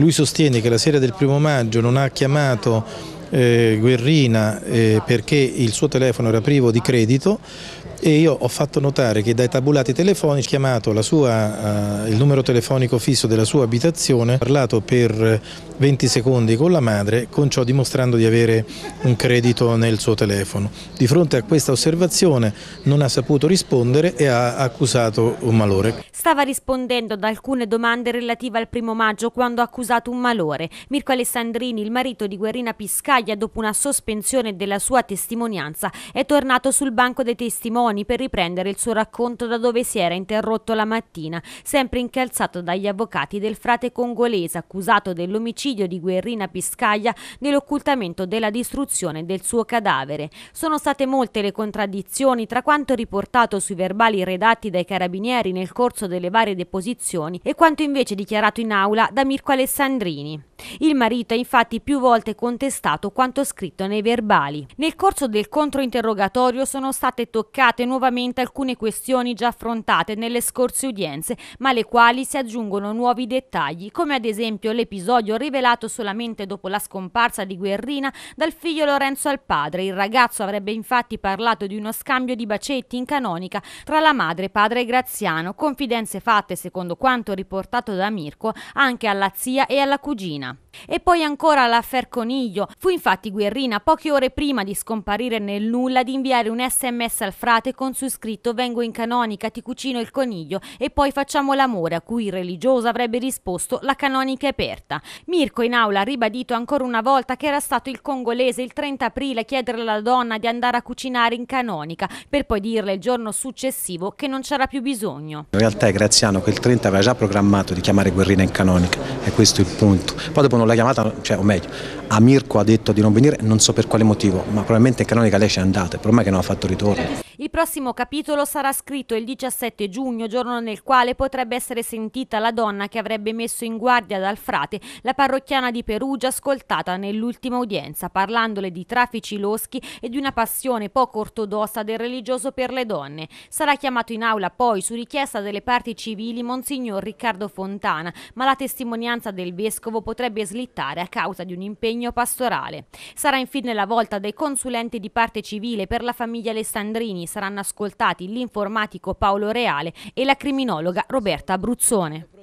Lui sostiene che la sera del primo maggio non ha chiamato eh, Guerrina eh, perché il suo telefono era privo di credito e io ho fatto notare che dai tabulati telefonici ho chiamato sua, eh, il numero telefonico fisso della sua abitazione, ha parlato per 20 secondi con la madre, con ciò dimostrando di avere un credito nel suo telefono. Di fronte a questa osservazione non ha saputo rispondere e ha accusato un malore. Stava rispondendo ad alcune domande relative al primo maggio quando ha accusato un malore. Mirko Alessandrini, il marito di Guerrina Piscaglia, dopo una sospensione della sua testimonianza, è tornato sul banco dei testimoni per riprendere il suo racconto da dove si era interrotto la mattina, sempre incalzato dagli avvocati del frate congolese accusato dell'omicidio di Guerrina Piscaglia, dell'occultamento della distruzione del suo cadavere. Sono state molte le contraddizioni tra quanto riportato sui verbali redatti dai carabinieri nel corso delle varie deposizioni e quanto invece dichiarato in aula da Mirko Alessandrini. Il marito ha infatti più volte contestato quanto scritto nei verbali. Nel corso del controinterrogatorio sono state toccate nuovamente alcune questioni già affrontate nelle scorse udienze, ma le quali si aggiungono nuovi dettagli, come ad esempio l'episodio rivelato solamente dopo la scomparsa di Guerrina dal figlio Lorenzo al padre. Il ragazzo avrebbe infatti parlato di uno scambio di bacetti in canonica tra la madre, padre e Graziano, confidente confidenze fatte, secondo quanto riportato da Mirko, anche alla zia e alla cugina. E poi ancora l'affair Coniglio. Fu infatti Guerrina, poche ore prima di scomparire nel nulla, di inviare un sms al frate con su scritto vengo in canonica, ti cucino il coniglio e poi facciamo l'amore, a cui il religioso avrebbe risposto la canonica è aperta. Mirko in aula ha ribadito ancora una volta che era stato il congolese il 30 aprile a chiedere alla donna di andare a cucinare in canonica, per poi dirle il giorno successivo che non c'era più bisogno. In realtà parlare Graziano che il 30 aveva già programmato di chiamare Guerrina in canonica, e questo è il punto. Poi dopo non l'ha chiamata, cioè, o meglio, a Mirko ha detto di non venire, non so per quale motivo, ma probabilmente in canonica lei ci è andata, il problema è che non ha fatto ritorno. Il prossimo capitolo sarà scritto il 17 giugno, giorno nel quale potrebbe essere sentita la donna che avrebbe messo in guardia dal frate la parrocchiana di Perugia ascoltata nell'ultima udienza, parlandole di traffici loschi e di una passione poco ortodossa del religioso per le donne. Sarà chiamato in aula poi, su richiesta delle parti civili, Monsignor Riccardo Fontana, ma la testimonianza del vescovo potrebbe slittare a causa di un impegno sostegno pastorale. Sarà infine la volta dei consulenti di parte civile per la famiglia Alessandrini. Saranno ascoltati l'informatico Paolo Reale e la criminologa Roberta Abruzzone.